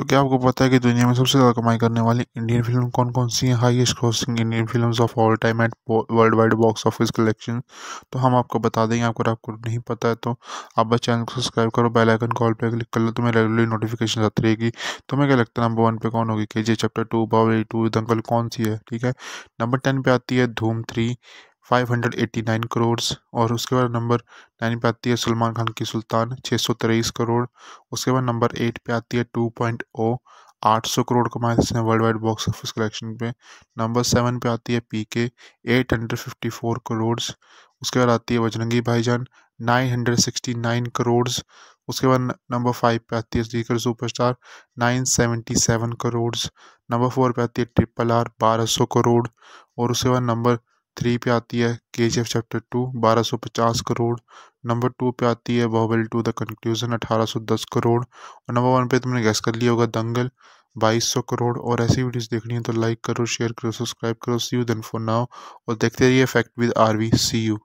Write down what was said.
तो क्या आपको पता है कि दुनिया में सबसे ज़्यादा कमाई करने वाली इंडियन फिल्म कौन कौन सी हैं highest grossing Indian films of all time at worldwide box office collection तो हम आपको बता देंगे अगर आपको नहीं पता है तो आप बस चैनल को सब्सक्राइब करो बेल आइकन कॉल पर क्लिक कर लो तुम्हें रेगुलर नोटिफिकेशन आती रहेगी तुम्हें क्या लगता है नंबर वन पे कौन होगी के chapter two Baahubali two Dangal कौन सी है ठीक है नंबर टेन पे आती है धूम थ्री 589 करोड़ और उसके बाद नंबर नाइन पे आती है सलमान खान की सुल्तान छः सौ तेईस करोड़ उसके बाद नंबर एट पे आती है टू पॉइंट ओ आठ सौ करोड़ कमाया जिसने worldwide box office collection पे नंबर सेवन पे आती है P K eight hundred fifty four crore उसके बाद आती है Bajrangi Bhaijaan nine hundred sixty nine crore उसके बाद नंबर फाइव पे आती है Secret Superstar nine seventy seven crore number four पे आती है ट्रिपल आर बारह सौ करोड़ और उसके बाद नंबर थ्री पे आती है के जी एफ चैप्टर टू बारह सौ पचास करोड़ नंबर टू पे आती है बाहुबली टू द कंक्लूजन अठारह सौ दस करोड़ और नंबर वन पे तुमने तो गैस कर लिया होगा दंगल बाईस सौ करोड़ और ऐसी वीडियोस देखनी है तो लाइक करो शेयर करो सब्सक्राइब करो see you then for now और देखते रहिए fact with R V see you